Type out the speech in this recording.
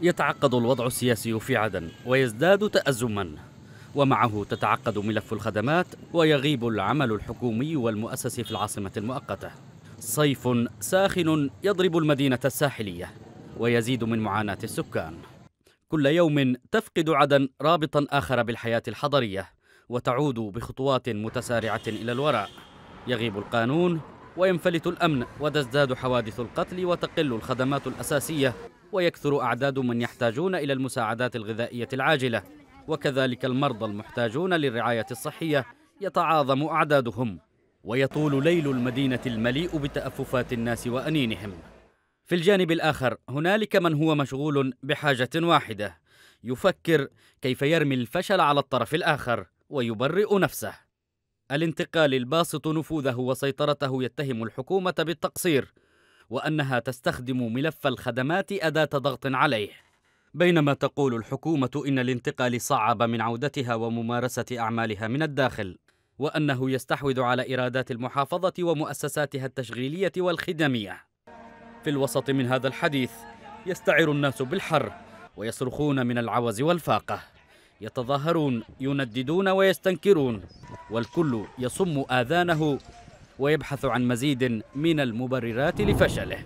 يتعقد الوضع السياسي في عدن ويزداد تأزما ومعه تتعقد ملف الخدمات ويغيب العمل الحكومي والمؤسسي في العاصمة المؤقتة صيف ساخن يضرب المدينة الساحلية ويزيد من معاناة السكان كل يوم تفقد عدن رابطا آخر بالحياة الحضرية وتعود بخطوات متسارعة إلى الوراء يغيب القانون وينفلت الأمن وتزداد حوادث القتل وتقل الخدمات الأساسية ويكثر أعداد من يحتاجون إلى المساعدات الغذائية العاجلة وكذلك المرضى المحتاجون للرعاية الصحية يتعاظم أعدادهم ويطول ليل المدينة المليء بتأففات الناس وأنينهم في الجانب الآخر هنالك من هو مشغول بحاجة واحدة يفكر كيف يرمي الفشل على الطرف الآخر ويبرئ نفسه الانتقال الباسط نفوذه وسيطرته يتهم الحكومة بالتقصير وأنها تستخدم ملف الخدمات أداة ضغط عليه بينما تقول الحكومة إن الانتقال صعب من عودتها وممارسة أعمالها من الداخل وأنه يستحوذ على إرادات المحافظة ومؤسساتها التشغيلية والخدمية في الوسط من هذا الحديث يستعر الناس بالحر ويصرخون من العوز والفاقة يتظاهرون ينددون ويستنكرون والكل يصم آذانه ويبحث عن مزيد من المبررات لفشله